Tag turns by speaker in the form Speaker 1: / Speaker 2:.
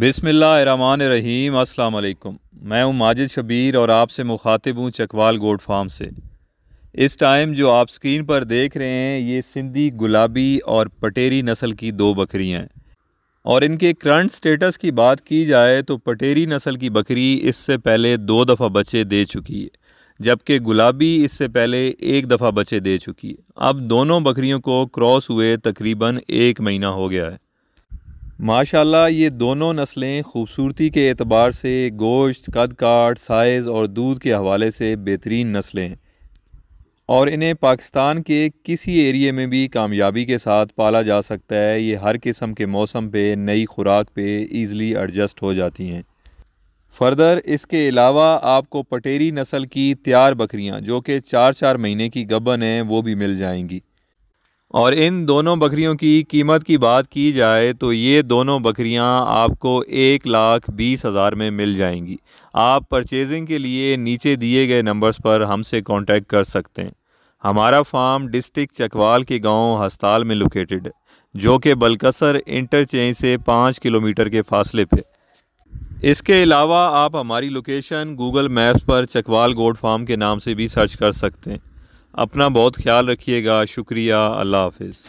Speaker 1: बिसमीम अल्लाम मैं हूं माजिद शबीर और आपसे मुखातिब हूं चकवाल गोड फार्म से इस टाइम जो आप स्क्रीन पर देख रहे हैं ये सिंधी गुलाबी और पटेरी नस्ल की दो बकरियां हैं और इनके करंट स्टेटस की बात की जाए तो पटेरी नस्ल की बकरी इससे पहले दो दफ़ा बच्चे दे चुकी है जबकि गुलाबी इससे पहले एक दफ़ा बच्चे दे चुकी है अब दोनों बकरियों को क्रॉस हुए तकरीबन एक महीना हो गया है माशाल्लाह ये दोनों नस्लें खूबसूरती के अतबार से गोश्त कद काट साइज़ और दूध के हवाले से बेहतरीन नस्लें हैं और इन्हें पाकिस्तान के किसी एरिए में भी कामयाबी के साथ पाला जा सकता है ये हर किस्म के मौसम पे नई खुराक पे ईज़िली एडजस्ट हो जाती हैं फर्दर इसके अलावा आपको पटेरी नस्ल की तैयार बकरियाँ जो कि चार चार महीने की गबन हैं वो भी मिल जाएंगी और इन दोनों बकरियों की कीमत की बात की जाए तो ये दोनों बकरियां आपको एक लाख बीस हज़ार में मिल जाएंगी आप परचेजिंग के लिए नीचे दिए गए नंबर्स पर हमसे कांटेक्ट कर सकते हैं हमारा फार्म डिस्ट्रिक्ट चकवाल के गांव हस्ताल में लोकेटेड है जो कि बलकसर इंटरचेंज से पाँच किलोमीटर के फासले पे इसके अलावा आप हमारी लोकेशन गूगल मैप्स पर चकवाल गोड फार्म के नाम से भी सर्च कर सकते हैं अपना बहुत ख्याल रखिएगा शुक्रिया अल्लाह हाफिज़